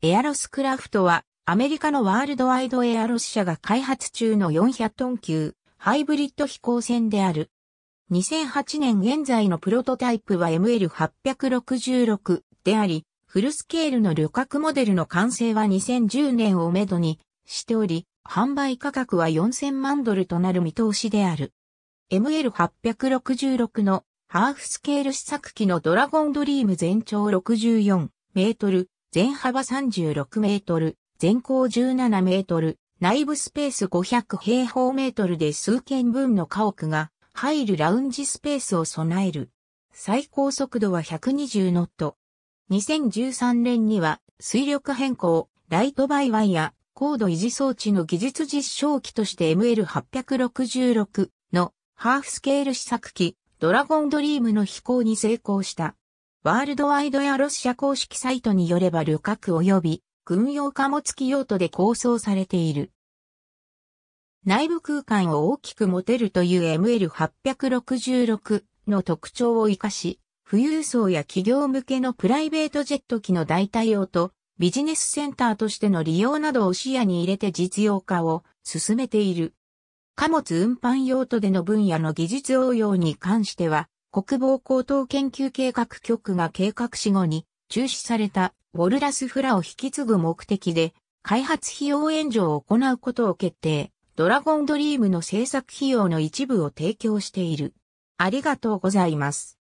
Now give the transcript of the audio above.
エアロスクラフトは、アメリカのワールドワイドエアロス社が開発中の400トン級、ハイブリッド飛行船である。2008年現在のプロトタイプは ML866 であり、フルスケールの旅客モデルの完成は2010年をめどにしており、販売価格は4000万ドルとなる見通しである。ML866 のハーフスケール試作機のドラゴンドリーム全長64メートル、全幅36メートル、全高17メートル、内部スペース500平方メートルで数軒分の家屋が入るラウンジスペースを備える。最高速度は120ノット。2013年には水力変更、ライトバイワイヤ、高度維持装置の技術実証機として ML866 のハーフスケール試作機、ドラゴンドリームの飛行に成功した。ワールドワイドやロシア公式サイトによれば旅客及び軍用貨物機用途で構想されている。内部空間を大きく持てるという ML866 の特徴を活かし、富裕層や企業向けのプライベートジェット機の代替用とビジネスセンターとしての利用などを視野に入れて実用化を進めている。貨物運搬用途での分野の技術応用に関しては、国防高等研究計画局が計画死後に中止されたウォルラスフラを引き継ぐ目的で開発費用援助を行うことを決定。ドラゴンドリームの制作費用の一部を提供している。ありがとうございます。